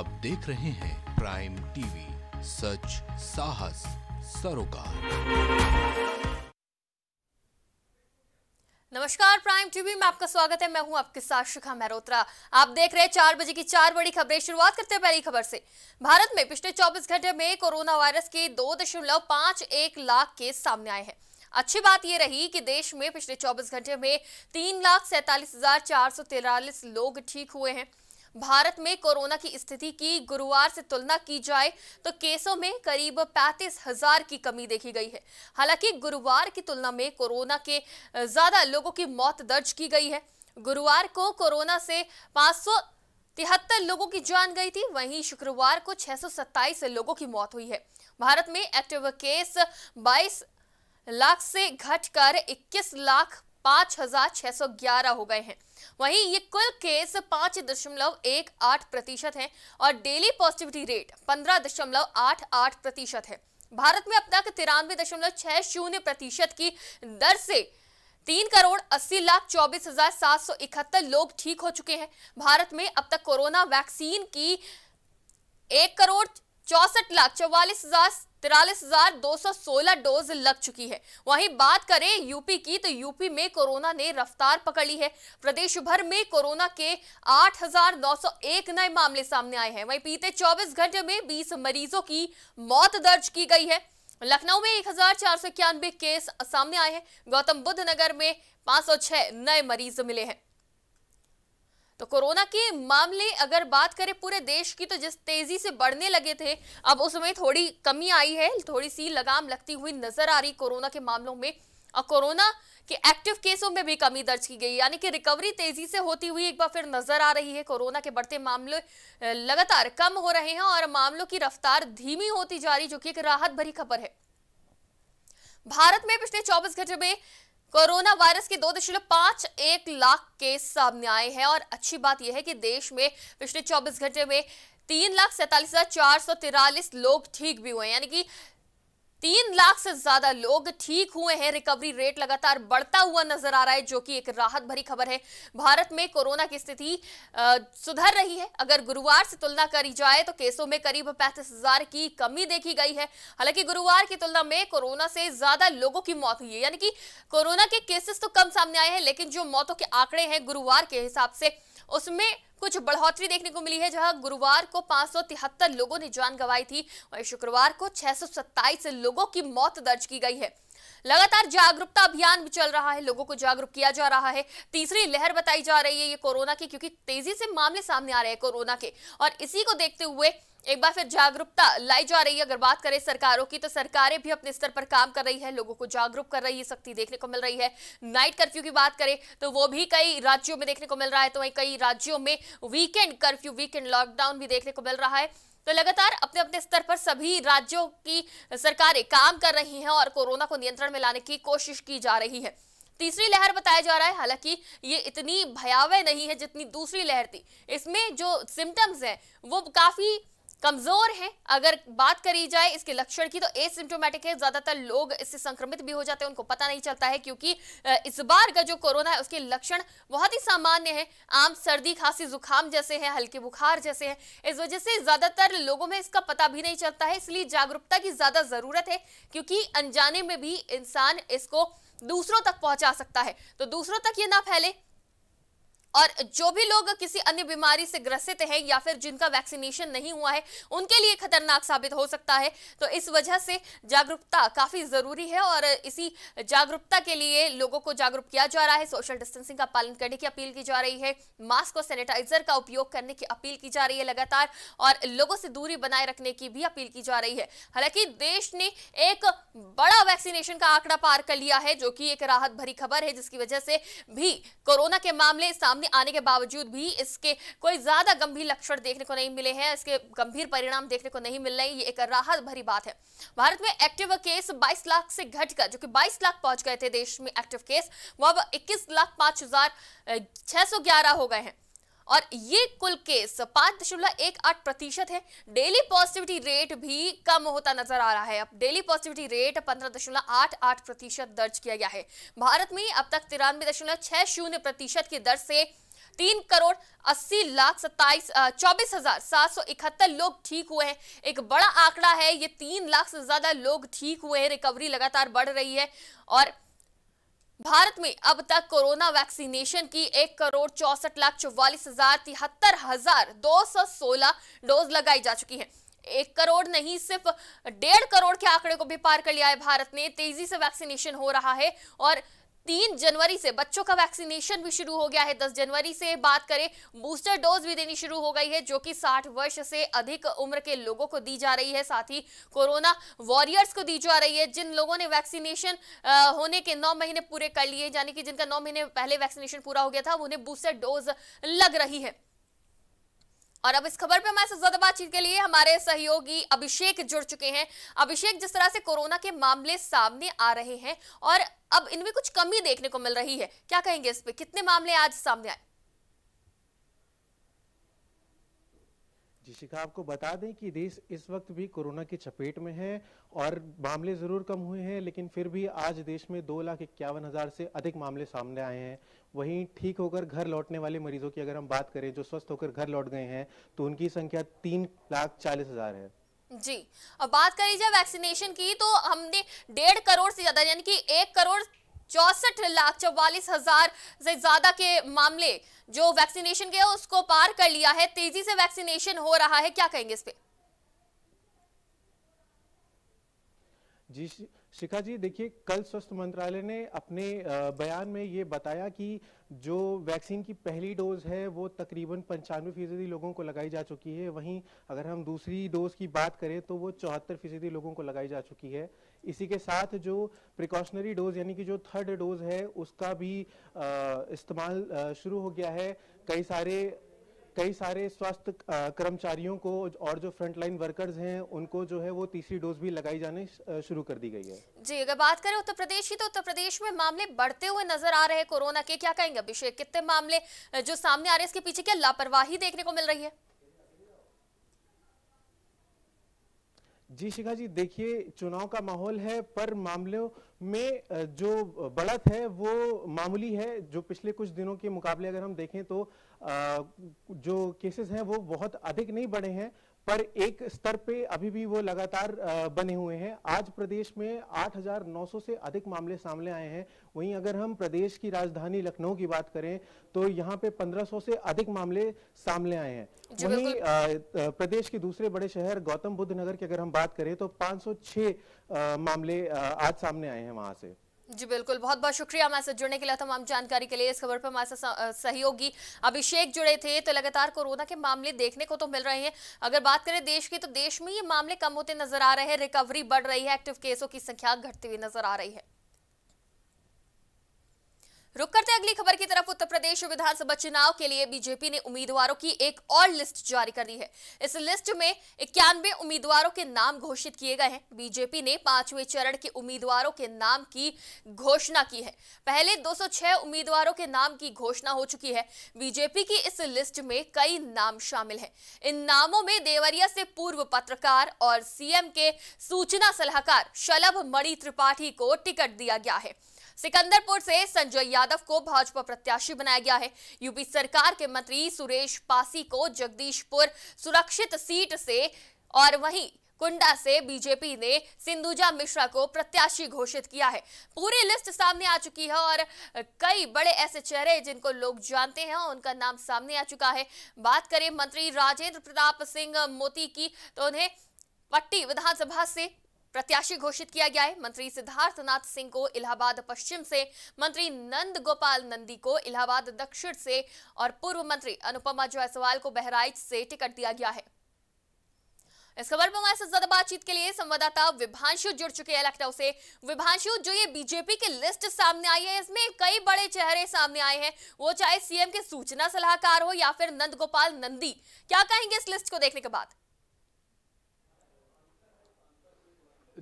आप देख रहे हैं प्राइम टीवी सच साहस सरोकार नमस्कार प्राइम टीवी में आपका स्वागत है मैं हूं आपके साथ शिखा मेहरोत्रा आप देख रहे हैं चार बजे की चार बड़ी खबरें शुरुआत करते हैं पहली खबर से भारत में पिछले 24 घंटे में कोरोना वायरस के दो दशमलव पांच एक लाख केस सामने आए हैं अच्छी बात यह रही कि देश में पिछले 24 घंटे में तीन लाख सैतालीस हजार चार सौ तिरालीस लोग ठीक हुए हैं भारत में कोरोना की स्थिति की गुरुवार से तुलना की जाए तो केसों में करीब पैंतीस हजार की कमी देखी गई है हालांकि गुरुवार की तुलना में कोरोना के ज्यादा लोगों की मौत दर्ज की गई है गुरुवार को कोरोना से पांच तिहत्तर लोगों की जान गई थी वहीं शुक्रवार को 627 लोगों की मौत हुई है भारत में एक्टिव केस 22 लाख से घटकर 21 लाख 5611 हो गए हैं वहीं ये कुल केस पांच दशमलव एक आठ प्रतिशत है और डेली पॉजिटिविटी रेट पंद्रह दशमलव आठ आठ प्रतिशत है भारत में अब तक तिरानवे दशमलव छह शून्य प्रतिशत की दर से तीन करोड़ अस्सी लाख चौबीस हजार सात सौ इकहत्तर लोग ठीक हो चुके हैं भारत में अब तक कोरोना वैक्सीन की एक करोड़ चौसठ लाख चौवालीस हजार तिरालीस हजार दो सौ सोलह डोज लग चुकी है वहीं बात करें यूपी की तो यूपी में कोरोना ने रफ्तार पकड़ी है प्रदेश भर में कोरोना के आठ हजार नौ सौ एक नए मामले सामने आए हैं वहीं बीते चौबीस घंटे में बीस मरीजों की मौत दर्ज की गई है लखनऊ में एक हजार चार सौ इक्यानबे केस सामने आए हैं गौतम बुद्ध नगर में पांच सौ छह नए मरीज मिले हैं तो कोरोना के मामले अगर बात करें पूरे देश की तो जिस तेजी से बढ़ने लगे थे अब उसमें थोड़ी कमी आई है थोड़ी सी लगाम लगती हुई नजर आ रही कोरोना के मामलों में और कोरोना के एक्टिव केसों में भी कमी दर्ज की गई यानी कि रिकवरी तेजी से होती हुई एक बार फिर नजर आ रही है कोरोना के बढ़ते मामले लगातार कम हो रहे हैं और मामलों की रफ्तार धीमी होती जा रही जो कि एक राहत भरी खबर है भारत में पिछले 24 घंटे में कोरोना वायरस के दो दशमलव पांच एक लाख केस सामने आए हैं और अच्छी बात यह है कि देश में पिछले 24 घंटे में तीन लाख सैतालीस हजार चार सौ तिरालीस लोग ठीक भी हुए यानी कि तीन लाख से ज्यादा लोग ठीक हुए हैं रिकवरी रेट लगातार बढ़ता हुआ नजर आ रहा है जो कि एक राहत भरी खबर है भारत में कोरोना की स्थिति सुधर रही है अगर गुरुवार से तुलना करी जाए तो केसों में करीब पैंतीस हजार की कमी देखी गई है हालांकि गुरुवार की तुलना में कोरोना से ज्यादा लोगों की मौत हुई है यानी कि कोरोना के केसेस तो कम सामने आए हैं लेकिन जो मौतों के आंकड़े हैं गुरुवार के हिसाब से उसमें कुछ बढ़ोतरी देखने को मिली है जहां गुरुवार को पांच लोगों ने जान गंवाई थी वहीं शुक्रवार को छह लोगों की मौत दर्ज की गई है लगातार जागरूकता अभियान भी चल रहा है लोगों को जागरूक किया जा रहा है तीसरी लहर बताई जा रही है ये कोरोना की क्योंकि तेजी से मामले सामने आ रहे हैं कोरोना के और इसी को देखते हुए एक बार फिर जागरूकता लाई जा रही है अगर बात करें सरकारों की तो सरकारें भी अपने स्तर पर काम कर रही है लोगों को जागरूक कर रही है सख्ती देखने को मिल रही है नाइट कर्फ्यू की बात करें तो वो भी कई राज्यों में देखने को मिल रहा है तो वहीं कई राज्यों में वीकेंड कर्फ्यू वीकेंड लॉकडाउन भी देखने को मिल रहा है तो लगातार अपने अपने स्तर पर सभी राज्यों की सरकारें काम कर रही हैं और कोरोना को नियंत्रण में लाने की कोशिश की जा रही है तीसरी लहर बताया जा रहा है हालांकि ये इतनी भयावह नहीं है जितनी दूसरी लहर थी इसमें जो सिम्टम्स हैं वो काफी कमजोर है अगर बात करी जाए इसके लक्षण की तो एसिम्टोमेटिक है ज्यादातर लोग इससे संक्रमित भी हो जाते हैं उनको पता नहीं चलता है क्योंकि इस बार का जो कोरोना है उसके लक्षण बहुत ही सामान्य है आम सर्दी खांसी जुकाम जैसे है हल्के बुखार जैसे है इस वजह से ज्यादातर लोगों में इसका पता भी नहीं चलता है इसलिए जागरूकता की ज्यादा जरूरत है क्योंकि अनजाने में भी इंसान इसको दूसरों तक पहुंचा सकता है तो दूसरों तक ये ना फैले और जो भी लोग किसी अन्य बीमारी से ग्रसित हैं या फिर जिनका वैक्सीनेशन नहीं हुआ है उनके लिए खतरनाक साबित हो सकता है तो इस वजह से जागरूकता काफ़ी ज़रूरी है और इसी जागरूकता के लिए लोगों को जागरूक किया जा रहा है सोशल डिस्टेंसिंग का पालन करने की अपील की जा रही है मास्क और सैनिटाइजर का उपयोग करने की अपील की जा रही है लगातार और लोगों से दूरी बनाए रखने की भी अपील की जा रही है हालांकि देश ने एक बड़ा वैक्सीनेशन का आंकड़ा पार कर लिया है जो कि एक राहत भरी खबर है जिसकी वजह से भी कोरोना के मामले सामने सामने आने के बावजूद भी इसके कोई ज्यादा गंभीर लक्षण देखने को नहीं मिले हैं इसके गंभीर परिणाम देखने को नहीं मिल रहे ये एक राहत भरी बात है भारत में एक्टिव केस बाईस लाख से घटकर जो कि बाईस लाख पहुंच गए थे देश में एक्टिव केस वो अब इक्कीस लाख पांच हो गए हैं और ये कुल केस पांच दशमलव एक आठ प्रतिशत है डेली पॉजिटिविटी रेट भी कम होता नजर आ रहा है अब डेली पॉजिटिविटी रेट पंद्रह दशमलव आठ आठ प्रतिशत दर्ज किया गया है भारत में अब तक तिरानवे दशमलव छह शून्य प्रतिशत की दर से तीन करोड़ अस्सी लाख सत्ताईस चौबीस हजार सात सौ इकहत्तर लोग ठीक हुए हैं एक बड़ा आंकड़ा है ये तीन लाख से ज्यादा लोग ठीक हुए हैं रिकवरी लगातार बढ़ रही है और भारत में अब तक कोरोना वैक्सीनेशन की एक करोड़ चौसठ लाख चौवालीस हजार तिहत्तर हजार दो सौ सोलह डोज लगाई जा चुकी है एक करोड़ नहीं सिर्फ डेढ़ करोड़ के आंकड़े को भी पार कर लिया है भारत ने तेजी से वैक्सीनेशन हो रहा है और तीन जनवरी से बच्चों का वैक्सीनेशन भी शुरू हो गया है दस जनवरी से बात करें बूस्टर डोज भी देनी शुरू हो गई है जो कि साठ वर्ष से अधिक उम्र के लोगों को दी जा रही है साथ ही कोरोना वॉरियर्स को दी जा रही है जिन लोगों ने वैक्सीनेशन होने के नौ महीने पूरे कर लिए यानी कि जिनका नौ महीने पहले वैक्सीनेशन पूरा हो गया था उन्हें बूस्टर डोज लग रही है और अब इस खबर पे हमारे साथ ज्यादा बातचीत के लिए हमारे सहयोगी अभिषेक जुड़ चुके हैं अभिषेक जिस तरह से कोरोना के मामले सामने आ रहे हैं और अब इनमें कुछ कमी देखने को मिल रही है क्या कहेंगे इस पे कितने मामले आज सामने आए जी शिखा आपको बता दें कि देश इस वक्त भी कोरोना की चपेट में है और मामले ज़रूर कम हुए हैं लेकिन फिर भी आज देश में दो लाख इक्यावन हज़ार से अधिक मामले सामने आए हैं वहीं ठीक होकर घर लौटने वाले मरीजों की अगर हम बात करें जो स्वस्थ होकर घर लौट गए हैं तो उनकी संख्या तीन लाख चालीस हजार है जी अब बात करी जाए वैक्सीनेशन की तो हमने डेढ़ करोड़ से ज्यादा यानी कि एक करोड़ चौसठ लाख चौवालीस हजार से ज्यादा के मामले जो वैक्सीनेशन के उसको पार कर लिया है तेजी से वैक्सीनेशन हो रहा है क्या कहेंगे इस पर जी शिखा जी देखिए कल स्वास्थ्य मंत्रालय ने अपने बयान में ये बताया कि जो वैक्सीन की पहली डोज है वो तकरीबन पंचानवे फीसदी लोगों को लगाई जा चुकी है वहीं अगर हम दूसरी डोज की बात करें तो वो चौहत्तर फीसदी लोगों को लगाई जा चुकी है इसी के साथ जो प्रिकॉशनरी डोज यानी कि जो थर्ड डोज है उसका भी इस्तेमाल शुरू हो गया है कई सारे कई सारे स्वास्थ्य कर्मचारियों को और जो फ्रंटलाइन वर्कर्स हैं उनको जो है वो तीसरी डोज भी लगाई जाने शुरू कर दी गई है जी अगर बात करें उत्तर प्रदेश की तो उत्तर प्रदेश में मामले बढ़ते हुए नजर आ रहे हैं कोरोना के क्या कहेंगे अभिषेक कितने मामले जो सामने आ रहे हैं इसके पीछे क्या लापरवाही देखने को मिल रही है जी शिखा जी देखिए चुनाव का माहौल है पर मामलों में जो बढ़त है वो मामूली है जो पिछले कुछ दिनों के मुकाबले अगर हम देखें तो जो केसेस हैं वो बहुत अधिक नहीं बढ़े हैं पर एक स्तर पे अभी भी वो लगातार बने हुए हैं आज प्रदेश में 8,900 से अधिक मामले सामने आए हैं वहीं अगर हम प्रदेश की राजधानी लखनऊ की बात करें तो यहाँ पे 1500 से अधिक मामले सामने आए हैं वहीं प्रदेश के दूसरे बड़े शहर गौतम बुद्ध नगर की अगर हम बात करें तो 506 मामले आज सामने आए हैं वहां से जी बिल्कुल बहुत बहुत शुक्रिया हमारे साथ जुड़ने के लिए तमाम जानकारी के लिए इस खबर पर हमारे साथ सहयोगी अभिषेक जुड़े थे तो लगातार कोरोना के मामले देखने को तो मिल रहे हैं अगर बात करें देश की तो देश में ये मामले कम होते नजर आ रहे हैं रिकवरी बढ़ रही है एक्टिव केसों की संख्या घटती हुई नजर आ रही है रुक करते अगली खबर की तरफ उत्तर प्रदेश विधानसभा चुनाव के लिए बीजेपी ने उम्मीदवारों की एक और लिस्ट जारी कर दी है इस लिस्ट में इक्यानवे उम्मीदवारों के नाम घोषित किए गए हैं बीजेपी ने पांचवें चरण के उम्मीदवारों के नाम की घोषणा की है पहले 206 उम्मीदवारों के नाम की घोषणा हो चुकी है बीजेपी की इस लिस्ट में कई नाम शामिल है इन नामों में देवरिया से पूर्व पत्रकार और सीएम के सूचना सलाहकार शलभ मणि त्रिपाठी को टिकट दिया गया है सिकंदरपुर से संजय यादव को भाजपा प्रत्याशी बनाया गया है यूपी सरकार के मंत्री सुरेश पासी को जगदीशपुर सुरक्षित सीट से और वहीं कुंडा से बीजेपी ने सिंधुजा मिश्रा को प्रत्याशी घोषित किया है पूरी लिस्ट सामने आ चुकी है और कई बड़े ऐसे चेहरे जिनको लोग जानते हैं उनका नाम सामने आ चुका है बात करें मंत्री राजेंद्र प्रताप सिंह मोती की तो उन्हें पट्टी विधानसभा से प्रत्याशी घोषित किया गया है मंत्री सिद्धार्थनाथ सिंह को इलाहाबाद पश्चिम से मंत्री नंद गोपाल नंदी को इलाहाबाद दक्षिण से और पूर्व मंत्री अनुपमा जायसवाल को बहराइच से टिकट दिया गया है इस खबर में हमारे साथ ज्यादा बातचीत के लिए संवाददाता विभांशु जुड़ चुके हैं लखनऊ से विभांशु जो ये बीजेपी की लिस्ट सामने आई है इसमें कई बड़े चेहरे सामने आए हैं वो चाहे सीएम के सूचना सलाहकार हो या फिर नंद गोपाल नंदी क्या कहेंगे इस लिस्ट को देखने के बाद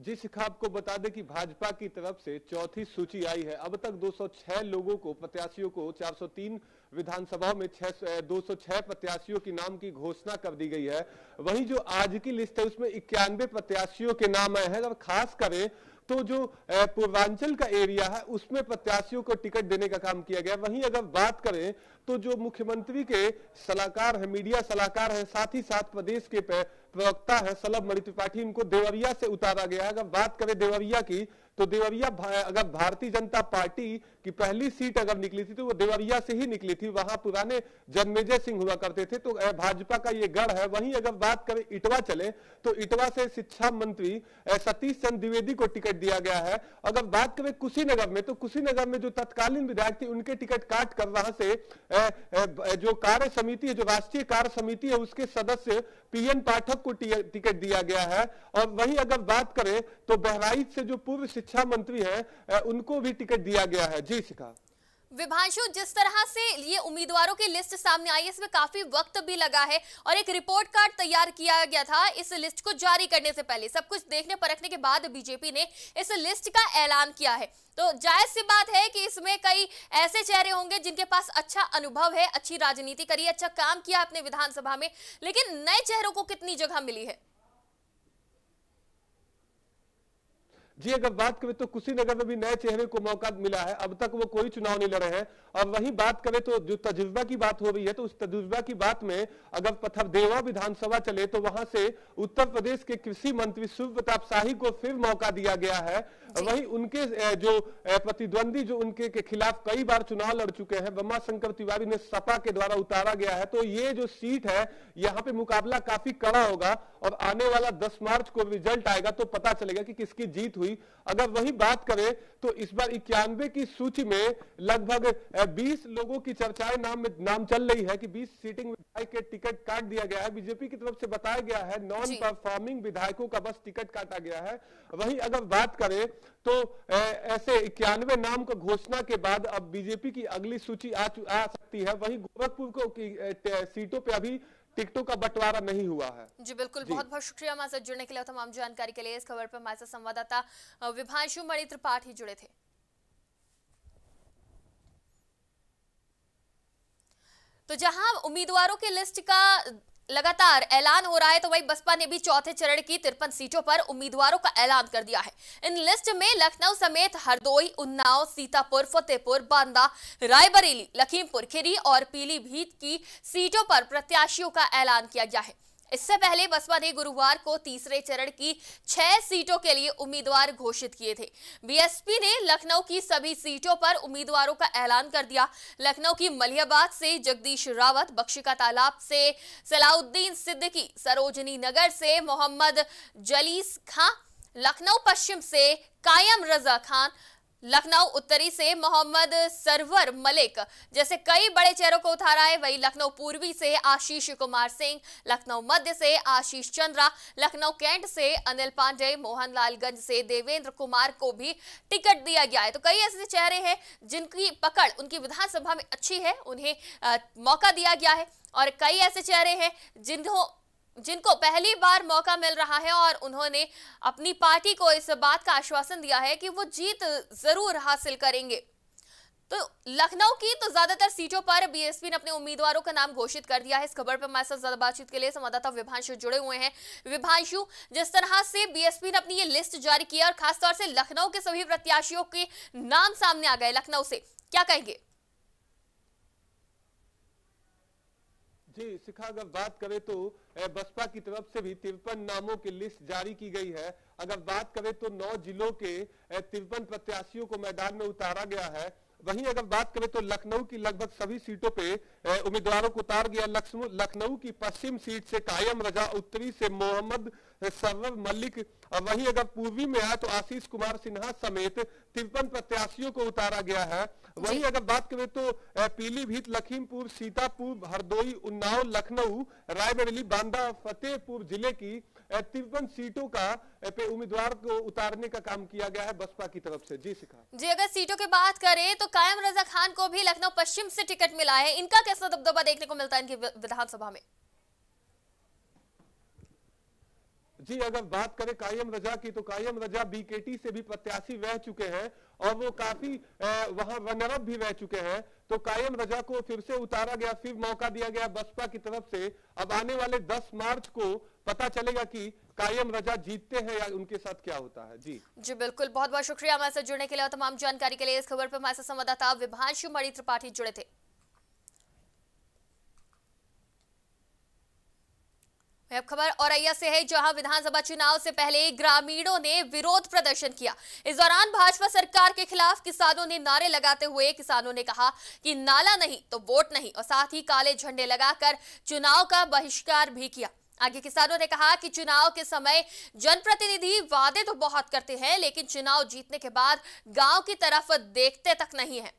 जिस खाब को बता दें कि भाजपा की तरफ से चौथी सूची आई है अब तक 206 लोगों को प्रत्याशियों को 403 विधानसभाओं में 206 प्रत्याशियों के नाम की घोषणा कर दी गई है वही जो आज की लिस्ट है उसमें इक्यानवे प्रत्याशियों के नाम आए हैं और खास करें तो जो पूर्वांचल का एरिया है उसमें प्रत्याशियों को टिकट देने का काम किया गया वहीं अगर बात करें तो जो मुख्यमंत्री के सलाहकार है मीडिया सलाहकार है साथ ही साथ प्रदेश के प्रवक्ता है सलभ मणि त्रिपाठी इनको देवरिया से उतारा गया है अगर बात करें देवरिया की तो देवरिया अगर भारतीय जनता पार्टी की पहली सीट अगर निकली थी तो वो देवरिया से ही निकली थी वहां पुराने जन्मेजय सिंह हुआ करते थे तो भाजपा का ये गढ़ है वहीं अगर बात करें इटवा चले तो इटवा से शिक्षा मंत्री सतीश चंद द्विवेदी को टिकट दिया गया है अगर बात करें कुशीनगर में तो कुशीनगर में जो तत्कालीन विधायक थे उनके टिकट काट कर वहां से जो कार्य समिति है जो राष्ट्रीय कार्य समिति है उसके सदस्य पीएन पाठक को टिकट दिया गया है और वहीं अगर बात करें तो बहराइच से जो पूर्व शिक्षा मंत्री है उनको भी टिकट दिया गया है जी शिखा विभांशु जिस तरह से ये उम्मीदवारों की लिस्ट सामने आई इसमें काफी वक्त भी लगा है और एक रिपोर्ट कार्ड तैयार किया गया था इस लिस्ट को जारी करने से पहले सब कुछ देखने परखने के बाद बीजेपी ने इस लिस्ट का ऐलान किया है तो जायज सी बात है कि इसमें कई ऐसे चेहरे होंगे जिनके पास अच्छा अनुभव है अच्छी राजनीति करी अच्छा काम किया अपने विधानसभा में लेकिन नए चेहरों को कितनी जगह मिली है जी अगर बात करें तो कुशीनगर में भी नए चेहरे को मौका मिला है अब तक वो कोई चुनाव नहीं लड़े हैं और वही बात करें तो जो तजुर्बा की बात हो रही है तो उस तजुर्बा की बात में अगर पथरदेवा विधानसभा चले तो वहां से उत्तर प्रदेश के कृषि मंत्री शिव प्रताप शाही को फिर मौका दिया गया है वही उनके जो प्रतिद्वंदी जो उनके के खिलाफ कई बार चुनाव लड़ चुके हैं ब्रह्मा शंकर तिवारी ने सपा के द्वारा उतारा गया है तो ये जो सीट है यहाँ पे मुकाबला काफी कड़ा होगा और आने वाला दस मार्च को रिजल्ट आएगा तो पता चलेगा कि किसकी जीत हुई हुई अगर वही बात करें तो इस बार इक्यानवे की सूची में लगभग 20 लोगों की चर्चाएं नाम नाम चल रही है कि 20 सीटिंग विधायक के टिकट काट दिया गया है बीजेपी की तरफ से बताया गया है नॉन परफॉर्मिंग विधायकों का बस टिकट काटा गया है वही अगर बात करें तो ऐसे इक्यानवे नाम का घोषणा के बाद अब बीजेपी की अगली सूची आ, आ सकती है वही गोरखपुर को सीटों पर अभी टिकटों का बंटवारा नहीं हुआ है जी बिल्कुल जी। बहुत बहुत शुक्रिया हमारे साथ जुड़ने के लिए तमाम जानकारी के लिए इस खबर पर हमारे साथ संवाददाता विभाषु मणि त्रिपाठी जुड़े थे तो जहां उम्मीदवारों के लिस्ट का लगातार ऐलान हो रहा है तो वही बसपा ने भी चौथे चरण की तिरपन सीटों पर उम्मीदवारों का ऐलान कर दिया है इन लिस्ट में लखनऊ समेत हरदोई उन्नाव सीतापुर फतेहपुर बांदा रायबरेली लखीमपुर खीरी और पीलीभीत की सीटों पर प्रत्याशियों का ऐलान किया गया है इससे पहले बसपा ने गुरुवार को तीसरे चरण की छह सीटों के लिए उम्मीदवार घोषित किए थे बीएसपी ने लखनऊ की सभी सीटों पर उम्मीदवारों का ऐलान कर दिया लखनऊ की मलियाबाद से जगदीश रावत बख्शी का तालाब से सलाउद्दीन सिद्दीकी सरोजनी नगर से मोहम्मद जलीस खां लखनऊ पश्चिम से कायम रजा खान लखनऊ उत्तरी से मोहम्मद सरवर मलिक जैसे कई बड़े चेहरों को उतारा है वहीं लखनऊ पूर्वी से आशीष कुमार सिंह लखनऊ मध्य से आशीष चंद्रा लखनऊ कैंट से अनिल पांडे मोहनलालगंज से देवेंद्र कुमार को भी टिकट दिया गया है तो कई ऐसे चेहरे हैं जिनकी पकड़ उनकी विधानसभा में अच्छी है उन्हें आ, मौका दिया गया है और कई ऐसे चेहरे हैं जिन्हों जिनको पहली बार मौका मिल रहा है और उन्होंने अपनी पार्टी को इस बात का आश्वासन दिया है कि वो जीत जरूर हासिल करेंगे तो लखनऊ की तो ज्यादातर सीटों पर बीएसपी ने अपने उम्मीदवारों का नाम घोषित कर दिया है इस खबर पर हमारे साथ ज्यादा बातचीत के लिए संवाददाता विभांशु जुड़े हुए हैं विभांशु जिस तरह से बीएसपी ने अपनी ये लिस्ट जारी की और खासतौर से लखनऊ के सभी प्रत्याशियों के नाम सामने आ गए लखनऊ से क्या कहेंगे जी शिखा अगर बात करें तो बसपा की तरफ से भी तिरपन नामों की लिस्ट जारी की गई है अगर बात करें तो नौ जिलों के तिरपन प्रत्याशियों को मैदान में उतारा गया है वहीं अगर बात करें तो लखनऊ की लगभग सभी सीटों पे उम्मीदवारों को उतार गया लखनऊ की पश्चिम सीट से कायम रजा उत्तरी से मोहम्मद सरवर मलिक और वहीं अगर पूर्वी में आए तो आशीष कुमार सिन्हा समेत तिरपन प्रत्याशियों को उतारा गया है वहीं अगर बात करें तो पीलीभीत लखीमपुर सीतापुर हरदोई उन्नाव लखनऊ रायबरेली बांदा फतेहपुर जिले की तिरपन सीटों का उम्मीदवार को उतारने का काम किया गया है बसपा की तरफ से जी शिखा जी अगर सीटों की बात करें तो कायम रजा खान को भी लखनऊ पश्चिम से टिकट मिला है इनका कैसा दबदबा देखने को मिलता है इनकी विधानसभा में जी अगर बात करें कायम रजा की तो कायम रजा बीकेटी से भी प्रत्याशी रह चुके हैं और वो काफी वहां रनरअप भी रह चुके हैं तो कायम रजा को फिर से उतारा गया फिर मौका दिया गया बसपा की तरफ से अब आने वाले 10 मार्च को पता चलेगा कि कायम रजा जीतते हैं या उनके साथ क्या होता है जी जी बिल्कुल बहुत बहुत शुक्रिया हमारे साथ जुड़ने के लिए और तमाम जानकारी के लिए इस खबर पर हमारे साथ संवाददाता विभांशु मणि त्रिपाठी जुड़े थे अब खबर औरैया से है जहां विधानसभा चुनाव से पहले ग्रामीणों ने विरोध प्रदर्शन किया इस दौरान भाजपा सरकार के खिलाफ किसानों ने नारे लगाते हुए किसानों ने कहा कि नाला नहीं तो वोट नहीं और साथ ही काले झंडे लगाकर चुनाव का बहिष्कार भी किया आगे किसानों ने कहा कि चुनाव के समय जनप्रतिनिधि वादे तो बहुत करते हैं लेकिन चुनाव जीतने के बाद गाँव की तरफ देखते तक नहीं है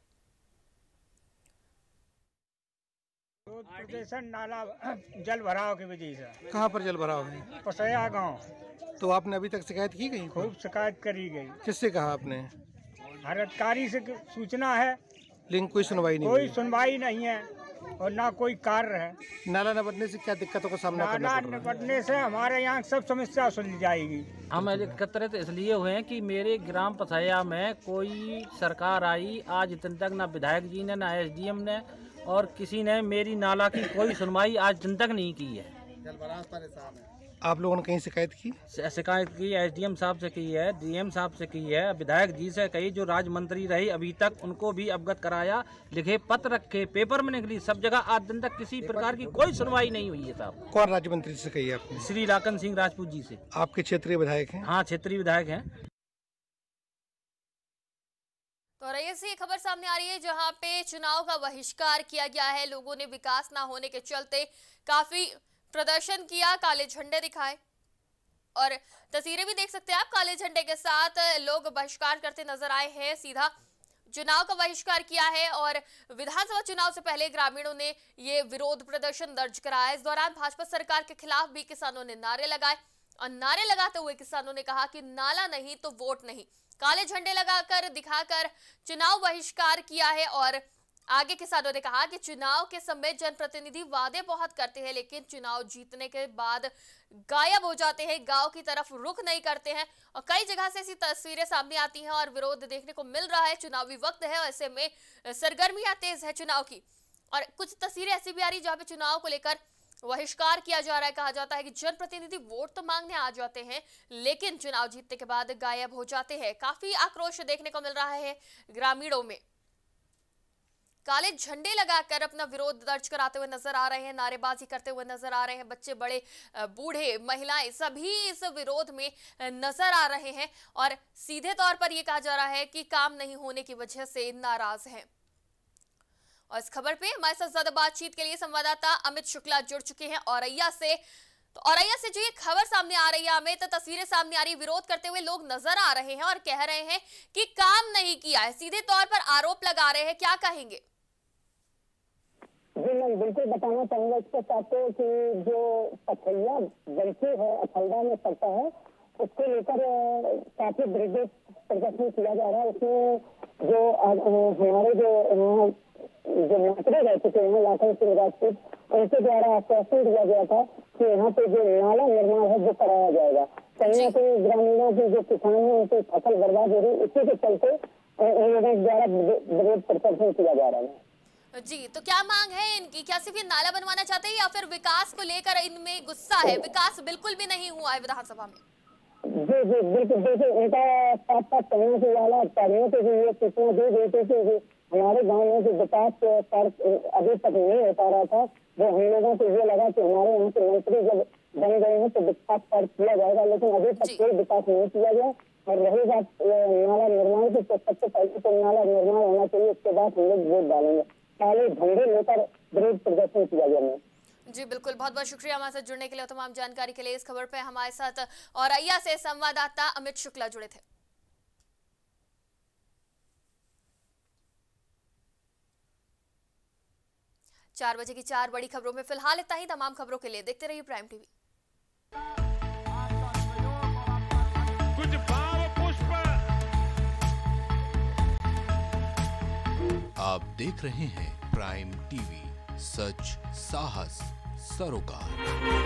तो प्रदूषण नाला जल भराव की वजह से कहाँ पर जल भराव है पसया गांव तो आपने अभी तक शिकायत की गई खूब शिकायत करी गई किससे कहा आपने भारतकारी से सूचना है लेकिन कोई सुनवाई नहीं कोई सुनवाई नहीं है और ना कोई कार्य है नाला निपटने से क्या दिक्कतों का सामना नाला निपटने से हमारे यहाँ सब समस्या सुल जाएगी हम एकत्रित इसलिए हुए हैं कि मेरे ग्राम पथैया में कोई सरकार आई आज इतने तक ना विधायक जी ने ना एसडीएम ने और किसी ने मेरी नाला की कोई सुनवाई आज दिन तक नहीं की है आप लोगों ने कहीं शिकायत की शिकायत की एसडीएम साहब से की है डीएम साहब से की है विधायक जी से कही जो राज्य मंत्री रहे अभी तक उनको भी अवगत कराया लिखे पत्र रखे पेपर में निकली सब जगह आज दिन तक किसी प्रकार की कोई सुनवाई नहीं हुई है साहब कौन राज्य मंत्री से कही है श्री लाखन सिंह राजपूत जी से आपके क्षेत्रीय विधायक है हाँ क्षेत्रीय विधायक है तो औरैया खबर सामने आ रही है जहां पे चुनाव का बहिष्कार किया गया है लोगों ने विकास ना होने के चलते काफी प्रदर्शन किया काले झंडे दिखाए और तस्वीरें भी देख सकते हैं आप काले झंडे के साथ लोग बहिष्कार करते नजर आए हैं सीधा चुनाव का बहिष्कार किया है और विधानसभा चुनाव से पहले ग्रामीणों ने ये विरोध प्रदर्शन दर्ज कराया इस दौरान भाजपा सरकार के खिलाफ भी किसानों ने नारे लगाए और नारे लगाते हुए किसानों ने कहा कि नाला नहीं तो वोट नहीं काले झंडे लगाकर दिखाकर चुनाव बहिष्कार किया है और आगे किसानों ने कहा कि चुनाव के समय जनप्रतिनिधि वादे बहुत करते हैं लेकिन चुनाव जीतने के बाद गायब हो जाते हैं गांव की तरफ रुख नहीं करते हैं और कई जगह से ऐसी तस्वीरें सामने आती हैं और विरोध देखने को मिल रहा है चुनावी वक्त है और ऐसे में सरगर्मियां तेज है चुनाव की और कुछ तस्वीरें ऐसी भी आ रही जहाँ पे चुनाव को लेकर बहिष्कार किया जा रहा है कहा जाता है कि जनप्रतिनिधि वोट तो मांगने आ जाते हैं लेकिन चुनाव जीतने के बाद गायब हो जाते हैं काफी आक्रोश देखने को मिल रहा है ग्रामीणों में काले झंडे लगाकर अपना विरोध दर्ज कराते हुए नजर आ रहे हैं नारेबाजी करते हुए नजर आ रहे हैं बच्चे बड़े बूढ़े महिलाएं सभी इस विरोध में नजर आ रहे हैं और सीधे तौर पर यह कहा जा रहा है कि काम नहीं होने की वजह से नाराज हैं और इस खबर पे हमारे साथ ज्यादा बातचीत के लिए संवाददाता अमित शुक्ला जुड़ चुके हैं औरैया से तो औरैया से जो ये खबर सामने आ रही है अमित तो तस्वीरें सामने आ रही विरोध करते हुए लोग नजर आ रहे हैं और कह रहे हैं कि काम नहीं किया है सीधे तौर पर आरोप लगा रहे हैं क्या कहेंगे जी मैं बिल्कुल बताना चाहूंगा इसके साथ कि जो अथैया बनती है अथैया में पड़ता है उसको लेकर काफी दृढ़ प्रदर्शन किया जा रहा है उसमें जो हमारे जो जो मंत्री रह चुके हैं लाखन सिंह राजपूत उनके द्वारा आश्वासन दिया गया था कि यहाँ पे जो नाला निर्माण है वो कराया जाएगा कहीं ना कहीं ग्रामीणों के जो किसान है उनकी फसल बर्बाद हो रही है उसी के चलते उन्होंने द्वारा विरोध प्रदर्शन किया जा रहा है जी तो क्या मांग है इनकी क्या सिर्फ ये नाला बनवाना चाहते हैं या फिर विकास को लेकर इनमें गुस्सा है विकास बिल्कुल भी नहीं हुआ है विधानसभा में जी जी बिल्कुल देखिए उनका साथ साथ कहने से वाला हमारे गाँव में जो विकास अभी तक नहीं हो पा रहा था वो हम लोगों को ये लगा कि हमारे यहाँ के मंत्री जब बन गए हैं तो विकास कार्य किया जाएगा लेकिन अभी तक कोई विकास नहीं किया गया और रही बात नाला निर्माण की तो सबसे पहले तो नाला निर्माण होना चाहिए उसके बाद हम लोग वोट डालेंगे पहले झंडे लेकर विरोध प्रदर्शन किया गया जी बिल्कुल बहुत बहुत शुक्रिया हमारे साथ जुड़ने के लिए तमाम जानकारी के लिए इस खबर पर हमारे साथ औरैया से संवाददाता अमित शुक्ला जुड़े थे चार बजे की चार बड़ी खबरों में फिलहाल इतना ही तमाम खबरों के लिए देखते रहिए प्राइम टीवी कुछ भाव पुष्प आप देख रहे हैं प्राइम टीवी सच साहस सरोकार